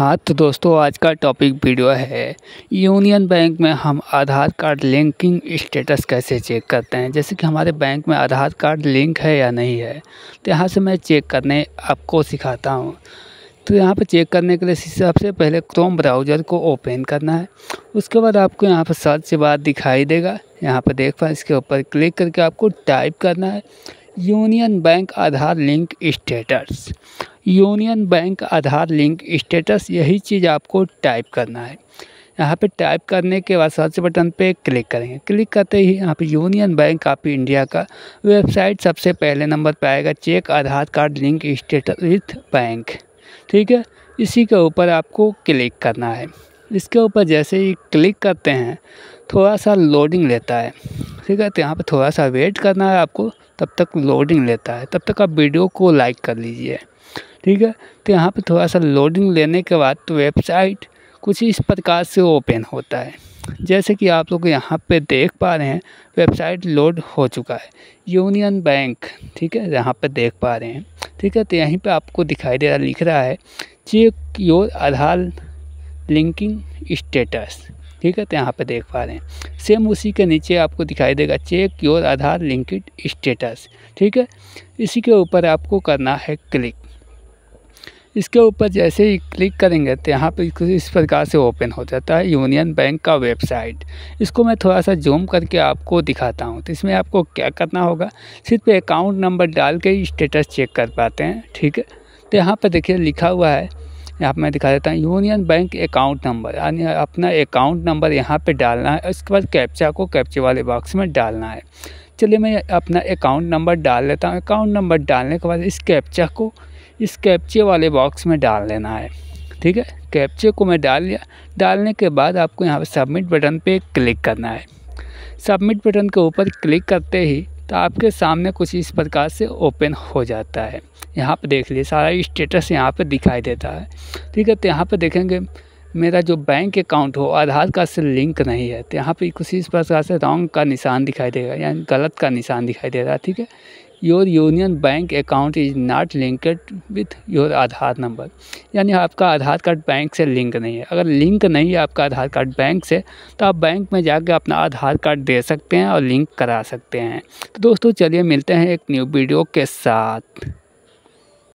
हाँ तो दोस्तों आज का टॉपिक वीडियो है यूनियन बैंक में हम आधार कार्ड लिंकिंग स्टेटस कैसे चेक करते हैं जैसे कि हमारे बैंक में आधार कार्ड लिंक है या नहीं है तो यहाँ से मैं चेक करने आपको सिखाता हूँ तो यहाँ पर चेक करने के लिए सबसे पहले क्रोम ब्राउज़र को ओपन करना है उसके बाद आपको यहाँ पर सर्च बात दिखाई देगा यहाँ पर देख पाए इसके ऊपर क्लिक करके आपको टाइप करना है Union Bank Aadhaar link status Union Bank Aadhaar link status यही चीज़ आपको टाइप करना है यहाँ पे टाइप करने के बाद सर्च बटन पे क्लिक करेंगे क्लिक करते ही यहाँ पे यूनियन बैंक ऑफ इंडिया का वेबसाइट सबसे पहले नंबर पे आएगा check Aadhaar card link status with bank ठीक है इसी के ऊपर आपको क्लिक करना है इसके ऊपर जैसे ही क्लिक करते हैं थोड़ा सा लोडिंग लेता है ठीक है तो यहाँ पर थोड़ा सा वेट करना है आपको तब तक लोडिंग लेता है तब तक आप वीडियो को लाइक कर लीजिए ठीक है तो यहाँ पे थोड़ा सा लोडिंग लेने के बाद तो वेबसाइट कुछ इस प्रकार से ओपन होता है जैसे कि आप लोग यहाँ पे देख पा रहे हैं वेबसाइट लोड हो चुका है यूनियन बैंक ठीक है यहाँ पे देख पा रहे हैं ठीक है तो यहीं पे आपको दिखाई दे रहा लिख रहा है check your Aadhaar linking status ठीक है तो यहाँ पे देख पा रहे हैं सेम उसी के नीचे आपको दिखाई देगा check your Aadhaar linked status ठीक है इसी के ऊपर आपको करना है क्लिक इसके ऊपर जैसे ही क्लिक करेंगे तो यहाँ पर इस प्रकार से ओपन हो जाता है यूनियन बैंक का वेबसाइट इसको मैं थोड़ा सा जूम करके आपको दिखाता हूँ तो इसमें आपको क्या करना होगा सिर्फ अकाउंट नंबर डाल के स्टेटस चेक कर पाते हैं ठीक है तो यहाँ पर देखिए लिखा हुआ है यहाँ पर मैं दिखा देता हूँ यूनियन बैंक अकाउंट नंबर यानी अपना अकाउंट नंबर यहाँ पर डालना है उसके बाद कैप्चा को कैप्चे वाले बॉक्स में डालना है चलिए मैं अपना अकाउंट नंबर डाल लेता हूँ अकाउंट नंबर डालने के बाद इस कैप्चा को इस कैप्चे वाले बॉक्स में डाल लेना है ठीक है कैप्चे को मैं डाल लिया डालने के बाद आपको यहाँ पर सबमिट बटन पे क्लिक करना है सबमिट बटन के ऊपर क्लिक करते ही तो आपके सामने कुछ इस प्रकार से ओपन हो जाता है यहाँ पर देख लीजिए सारा स्टेटस यहाँ पर दिखाई देता है ठीक है तो यहाँ पर देखेंगे मेरा जो बैंक अकाउंट हो आधार कार्ड से लिंक नहीं है तो यहाँ पर कुछ इस प्रकार से रॉन्ग का निशान दिखाई देगा यानी गलत का निशान दिखाई दे रहा है ठीक है your Union Bank account is not linked with your Aadhaar number यानी आपका आधार कार्ड बैंक से लिंक नहीं है अगर लिंक नहीं है आपका आधार कार्ड बैंक से तो आप बैंक में जाकर अपना आधार कार्ड दे सकते हैं और लिंक करा सकते हैं तो दोस्तों चलिए मिलते हैं एक न्यू वीडियो के साथ